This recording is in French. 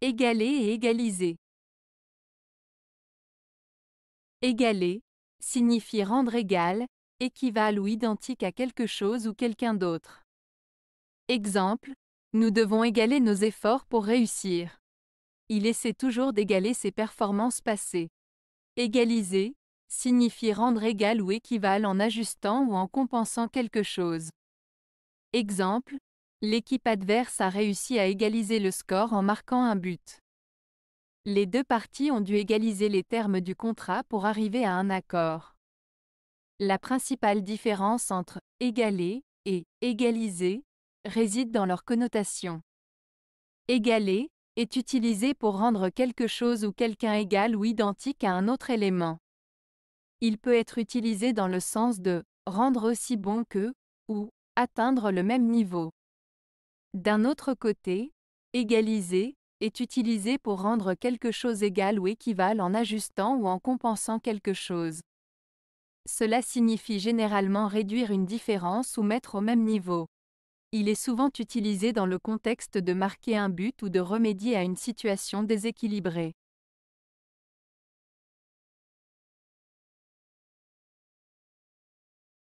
Égaler et égaliser. Égaler signifie rendre égal, équivalent ou identique à quelque chose ou quelqu'un d'autre. Exemple, nous devons égaler nos efforts pour réussir. Il essaie toujours d'égaler ses performances passées. Égaliser signifie rendre égal ou équivalent en ajustant ou en compensant quelque chose. Exemple, L'équipe adverse a réussi à égaliser le score en marquant un but. Les deux parties ont dû égaliser les termes du contrat pour arriver à un accord. La principale différence entre égaler et égaliser réside dans leur connotation. Égaler est utilisé pour rendre quelque chose ou quelqu'un égal ou identique à un autre élément. Il peut être utilisé dans le sens de rendre aussi bon que ou atteindre le même niveau. D'un autre côté, égaliser est utilisé pour rendre quelque chose égal ou équivalent en ajustant ou en compensant quelque chose. Cela signifie généralement réduire une différence ou mettre au même niveau. Il est souvent utilisé dans le contexte de marquer un but ou de remédier à une situation déséquilibrée.